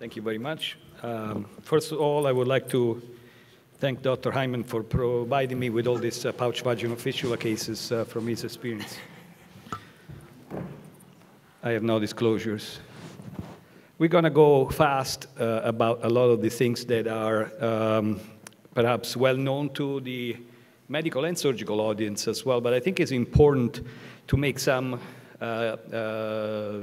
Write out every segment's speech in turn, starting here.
Thank you very much. Um, first of all, I would like to thank Dr. Hyman for providing me with all these uh, pouch vaginal fistula cases uh, from his experience. I have no disclosures. We're going to go fast uh, about a lot of the things that are um, perhaps well known to the medical and surgical audience as well, but I think it's important to make some uh, uh,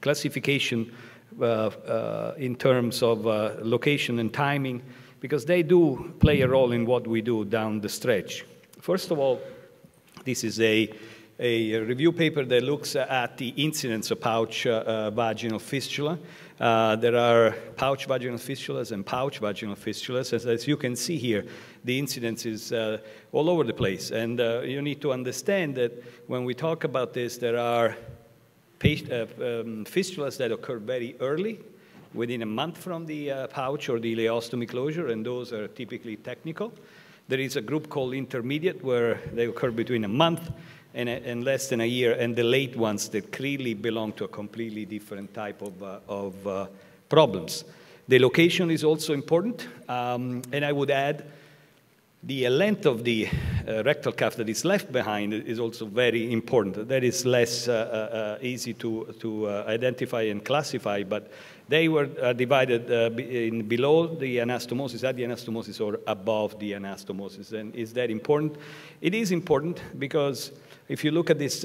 classification uh, uh, in terms of uh, location and timing, because they do play a role in what we do down the stretch. First of all, this is a, a review paper that looks at the incidence of pouch vaginal fistula. Uh, there are pouch vaginal fistulas and pouch vaginal fistulas. As, as you can see here, the incidence is uh, all over the place. And uh, you need to understand that when we talk about this, there are uh, um, fistulas that occur very early, within a month from the uh, pouch or the ileostomy closure, and those are typically technical. There is a group called intermediate where they occur between a month and, a, uh, and less than a year, and the late ones that clearly belong to a completely different type of, uh, of uh, problems. The location is also important, um, and I would add the length of the uh, rectal calf that is left behind is also very important. That is less uh, uh, easy to, to identify and classify, but they were divided in below the anastomosis, at the anastomosis, or above the anastomosis. And is that important? It is important because if you look at this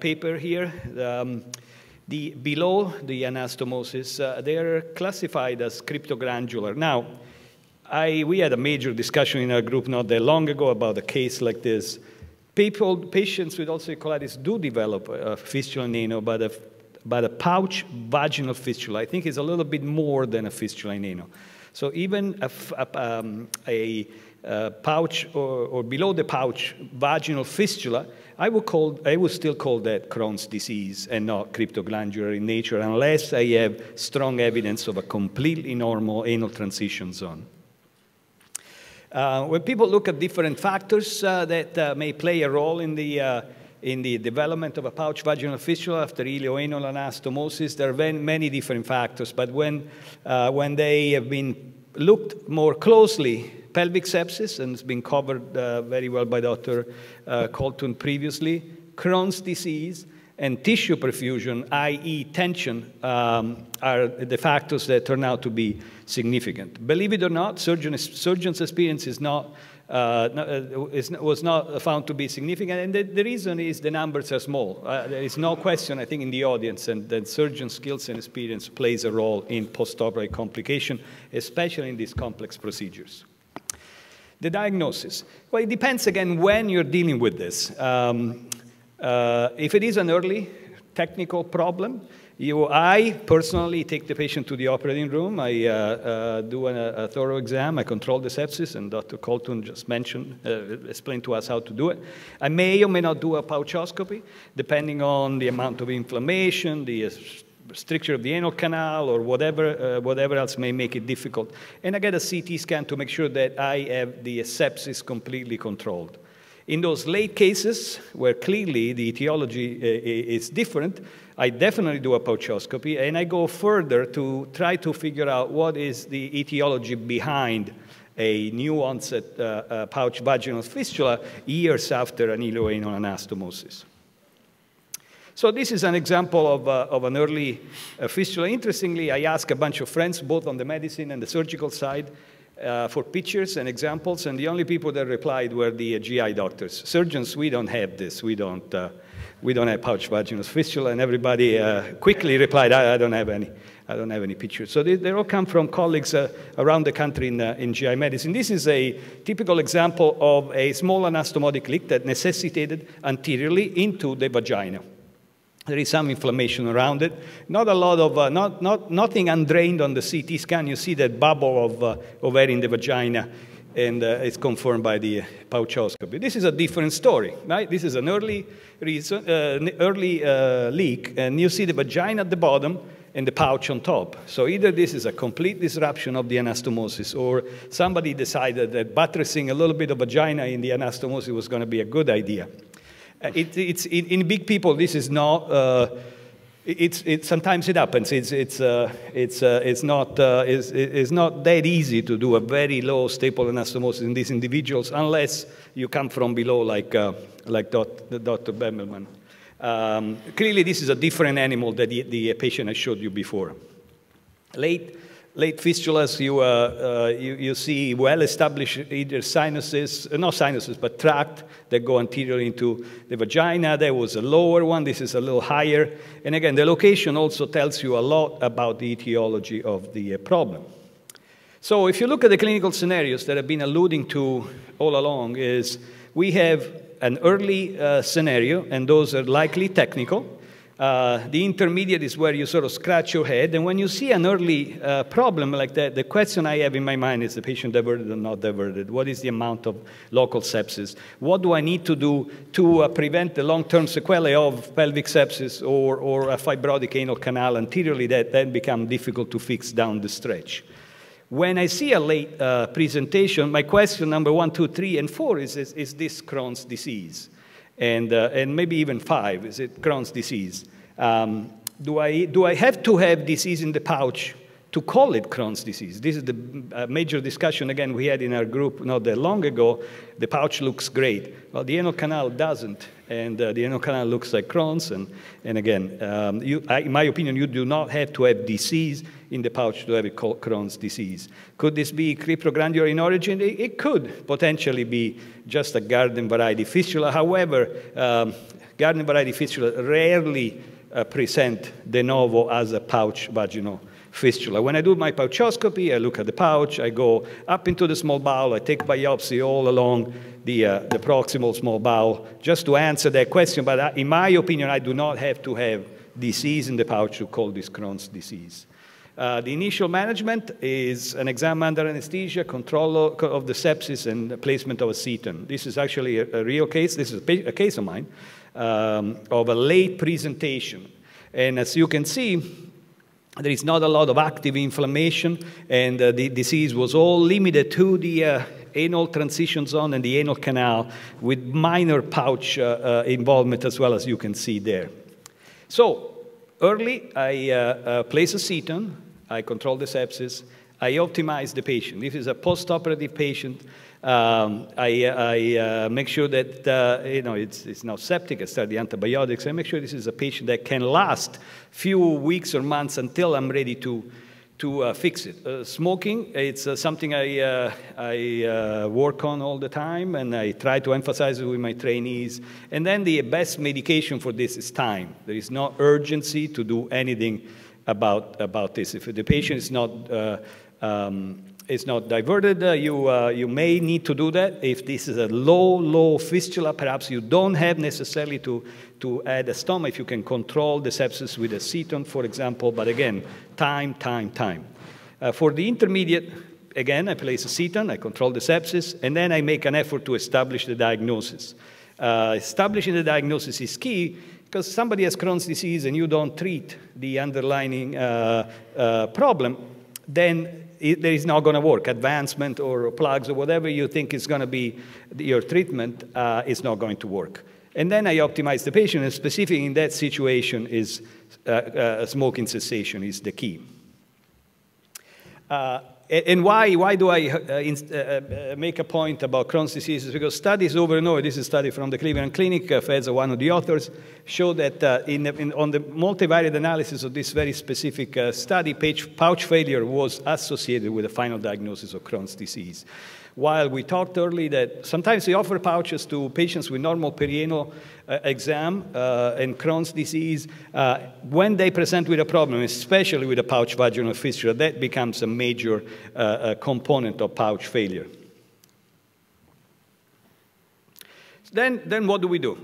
paper here, um, the below the anastomosis, uh, they are classified as cryptogranular. Now, I, we had a major discussion in our group not that long ago about a case like this. People, patients with ulcerative colitis do develop a fistula nano, but a, but a pouch vaginal fistula, I think, is a little bit more than a fistula nano. So even a, a, um, a, a pouch or, or, below the pouch vaginal fistula, I would, call, I would still call that Crohn's disease and not cryptoglandular in nature unless I have strong evidence of a completely normal anal transition zone. Uh, when people look at different factors uh, that uh, may play a role in the, uh, in the development of a pouch vaginal fistula after ileoanal anastomosis, there are many different factors. But when, when they have been looked more closely, pelvic sepsis, and it's been covered very well by Dr. Colton previously, Crohn's disease, and tissue perfusion, i.e. tension, um, are the factors that turn out to be significant. Believe it or not, surgeon, surgeon's experience is not, uh, uh, is, was not found to be significant, and the, the reason is the numbers are small. Uh, there is no question, I think, in the audience and that surgeon skills and experience plays a role in postoperative complication, especially in these complex procedures. The diagnosis. Well, it depends again when you're dealing with this. Um, uh, if it is an early technical problem, you, I personally take the patient to the operating room. I uh, uh, do an, a thorough exam. I control the sepsis, and Dr. Colton just mentioned, uh, explained to us how to do it. I may or may not do a pouchoscopy, depending on the amount of inflammation, the uh, stricture of the anal canal, or whatever, uh, whatever else may make it difficult. And I get a CT scan to make sure that I have the sepsis completely controlled. In those late cases, where clearly the etiology eh, eh, is different, I definitely do a pouchoscopy, and I go further to try to figure out what is the etiology behind a new onset uh, uh, pouch vaginal fistula years after an ileoanal anastomosis. So this is an example of, uh, of an early fistula. Interestingly, I asked a bunch of friends, both on the medicine and the surgical side, uh, for pictures and examples, and the only people that replied were the uh, GI doctors. Surgeons, we don't have this. We don't, uh, we don't have pouch vaginal fistula, and everybody uh, quickly replied, I, I, don't have any. I don't have any pictures. So they, they all come from colleagues uh, around the country in, uh, in GI medicine. This is a typical example of a small anastomotic leak that necessitated anteriorly into the vagina. There is some inflammation around it. Not a lot of, uh, not, not, nothing undrained on the CT scan. You see that bubble of, uh, of air in the vagina, and uh, it's confirmed by the pouchoscopy. This is a different story, right? This is an early, reason, uh, early uh, leak, and you see the vagina at the bottom and the pouch on top. So either this is a complete disruption of the anastomosis, or somebody decided that buttressing a little bit of vagina in the anastomosis was going to be a good idea. Uh, it, it's, in, in, big people, this is not, uh, it's, it, sometimes it happens. It's, it's, uh, it's, uh, it's, not, uh, it's, it's, not that easy to do a very low staple anastomosis in these individuals unless you come from below like, uh, like Dr. Bemelman. Um, clearly, this is a different animal than the, the patient I showed you before. Late late fistulas, you, uh, uh, you, you, see well-established either sinuses, uh, not sinuses, but tract that go anterior into the vagina. There was a lower one. This is a little higher. And again, the location also tells you a lot about the etiology of the uh, problem. So if you look at the clinical scenarios that I've been alluding to all along is we have an early uh, scenario, and those are likely technical. Uh, the intermediate is where you sort of scratch your head. And when you see an early uh, problem like that, the question I have in my mind is the patient diverted or not diverted? What is the amount of local sepsis? What do I need to do to uh, prevent the long-term sequelae of pelvic sepsis or, or a fibrotic anal canal anteriorly that then become difficult to fix down the stretch? When I see a late uh, presentation, my question number one, two, three, and four is, is, is this Crohn's disease? and, uh, and maybe even five, is it Crohn's disease? Um, do, I, do I have to have disease in the pouch to call it Crohn's disease. This is the uh, major discussion, again, we had in our group not that long ago. The pouch looks great. Well, the anal canal doesn't, and uh, the anal canal looks like Crohn's. And, and again, um, you, I, in my opinion, you do not have to have disease in the pouch to have a Crohn's disease. Could this be cryptograndior in origin? It, it, could potentially be just a garden variety fistula. However, um, garden variety fistula rarely uh, present de novo as a pouch vaginal fistula. When I do my pouchoscopy, I look at the pouch, I go up into the small bowel, I take biopsy all along the, uh, the proximal small bowel just to answer that question. But in my opinion, I do not have to have disease in the pouch to call this Crohn's disease. Uh, the initial management is an exam under anesthesia, control of the sepsis, and placement of a seton. This is actually a, a, real case. This is a, a case of mine um, of a late presentation. And as you can see, there is not a lot of active inflammation, and uh, the disease was all limited to the uh, anal transition zone and the anal canal with minor pouch uh, uh, involvement as well as you can see there. So early, I uh, uh place a seton, I control the sepsis, I optimize the patient. If it's a postoperative patient, um, I, I uh, make sure that uh, you know it's, it's not septic. I start the antibiotics. I make sure this is a patient that can last few weeks or months until I'm ready to to uh, fix it. Uh, smoking, it's uh, something I, uh, I work on all the time, and I try to emphasize it with my trainees. And then the best medication for this is time. There is no urgency to do anything about, about this. If the patient is not uh, um, it's not diverted. Uh, you, uh, you may need to do that. If this is a low, low fistula, perhaps you don't have necessarily to, to add a stomach. If you can control the sepsis with a ceton, for example, but again, time, time, time. Uh, for the intermediate, again, I place a ceton, I control the sepsis, and then I make an effort to establish the diagnosis. Uh, establishing the diagnosis is key because somebody has Crohn's disease and you don't treat the underlying uh, uh, problem, then there is not going to work. Advancement or plugs or whatever you think is going to be your treatment uh, is not going to work. And then I optimize the patient, and specifically in that situation is uh, uh, smoking cessation is the key. Uh, and why, why do I uh, in, uh, uh, make a point about Crohn's disease? Because studies over and over, this is a study from the Cleveland Clinic, uh, Fed's one of the authors, show that uh, in, in, on the multivariate analysis of this very specific uh, study, pouch failure was associated with a final diagnosis of Crohn's disease. While we talked early that sometimes we offer pouches to patients with normal perianal uh, exam uh, and Crohn's disease, uh, when they present with a problem, especially with a pouch vaginal fistula, that becomes a major uh, component of pouch failure. Then, then what do we do?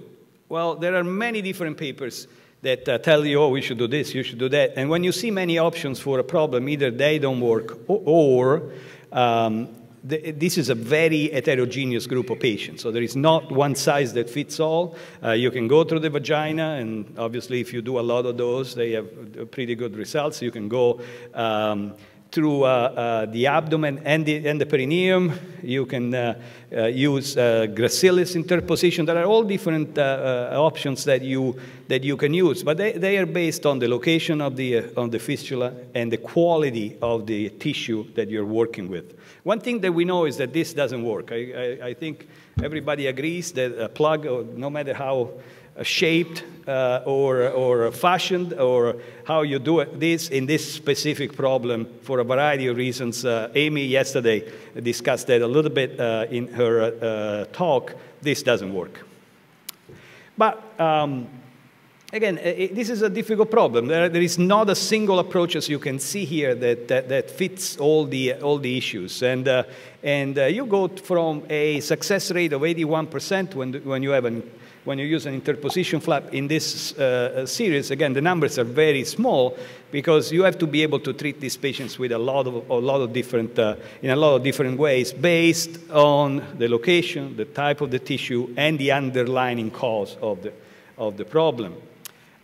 Well, there are many different papers that uh, tell you, oh, we should do this, you should do that. And when you see many options for a problem, either they don't work or, or um, the, this is a very heterogeneous group of patients. So there is not one size that fits all. Uh, you can go through the vagina, and obviously, if you do a lot of those, they have pretty good results. You can go um, through uh, uh, the abdomen and the, and the perineum. You can uh, use gracilis interposition. There are all different options that you, that you can use, but they, they are based on the location of the, on the fistula and the quality of the tissue that you're working with. One thing that we know is that this doesn't work. I, I, I think everybody agrees that a plug, no matter how uh, shaped uh, or, or fashioned or how you do it, this in this specific problem for a variety of reasons. Uh, Amy yesterday discussed that a little bit uh, in her uh, talk. This doesn't work. But um, again, it, this is a difficult problem. There, there is not a single approach, as you can see here, that, that, that fits all the, all the issues. And, uh, and you go from a success rate of 81% when, when you have an when you use an interposition flap in this uh, uh, series, again, the numbers are very small because you have to be able to treat these patients with a lot of, a lot of different, uh, in a lot of different ways based on the location, the type of the tissue, and the underlying cause of the, of the problem.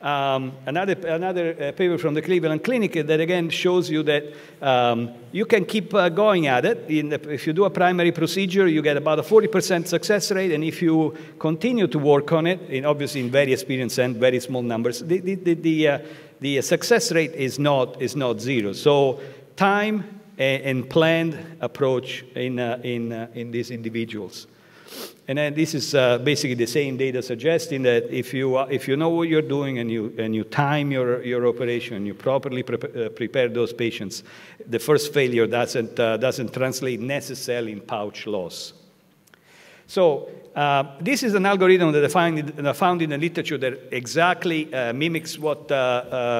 Um, another another uh, paper from the Cleveland Clinic that again shows you that um, you can keep uh, going at it. The, if you do a primary procedure, you get about a 40% success rate, and if you continue to work on it, in, obviously in very experienced and very small numbers, the, the, the, uh, the success rate is not, is not zero. So time and, and planned approach in, uh, in, uh, in these individuals. And then this is uh, basically the same data suggesting that if you, uh, if you know what you're doing and you, and you time your, your operation, you properly pre uh, prepare those patients, the first failure doesn't, uh, doesn't translate necessarily in pouch loss. So uh, this is an algorithm that I, find, I found in the literature that exactly uh, mimics what,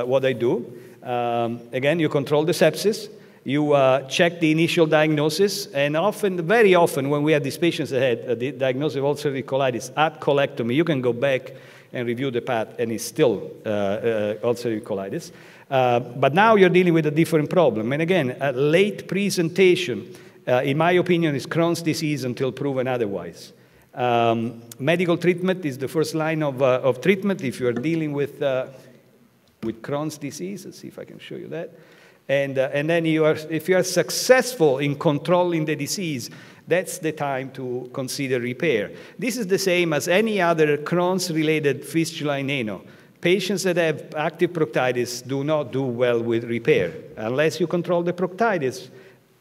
what I do. Um, again, you control the sepsis you uh, check the initial diagnosis, and often, very often, when we had these patients that had uh, the diagnosis of ulcerative colitis at colectomy, you can go back and review the path, and it's still uh, uh ulcerative colitis. Uh, but now you're dealing with a different problem. And again, a late presentation, in my opinion, is Crohn's disease until proven otherwise. Um, medical treatment is the first line of, of treatment if you're dealing with, with Crohn's disease. Let's see if I can show you that. And, uh, and then you are, if you are successful in controlling the disease, that's the time to consider repair. This is the same as any other Crohn's-related fistula in Patients that have active proctitis do not do well with repair unless you control the proctitis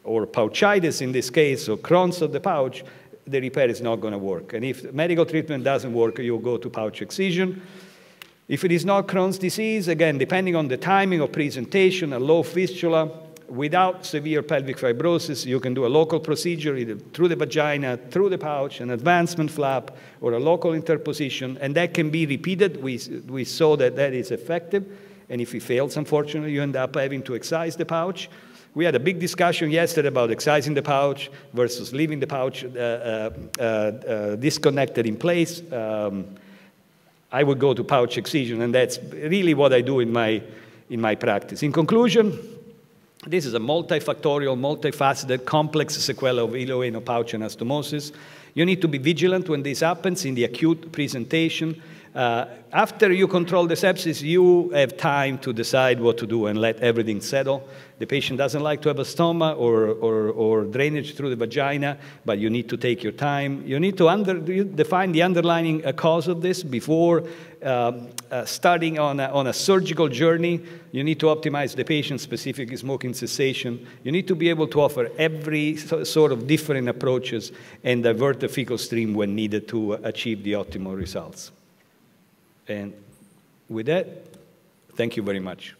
or pouchitis in this case, or Crohn's of the pouch, the repair is not going to work. And if medical treatment doesn't work, you go to pouch excision. If it is not Crohn's disease, again, depending on the timing of presentation, a low fistula, without severe pelvic fibrosis, you can do a local procedure either through the vagina, through the pouch, an advancement flap, or a local interposition, and that can be repeated. We, we saw that that is effective, and if it fails, unfortunately, you end up having to excise the pouch. We had a big discussion yesterday about excising the pouch versus leaving the pouch uh, uh, uh, uh disconnected in place. Um, I would go to pouch excision, and that's really what I do in my, in my practice. In conclusion, this is a multifactorial, multifaceted, complex sequela of ileoanal pouch anastomosis. You need to be vigilant when this happens in the acute presentation. Uh, after you control the sepsis, you have time to decide what to do and let everything settle. The patient doesn't like to have a stoma or, or, or drainage through the vagina, but you need to take your time. You need to under, define the underlying uh, cause of this before um, uh, starting on a, on a surgical journey. You need to optimize the patient, specific smoking cessation. You need to be able to offer every sort of different approaches and divert the fecal stream when needed to uh, achieve the optimal results. And with that, thank you very much.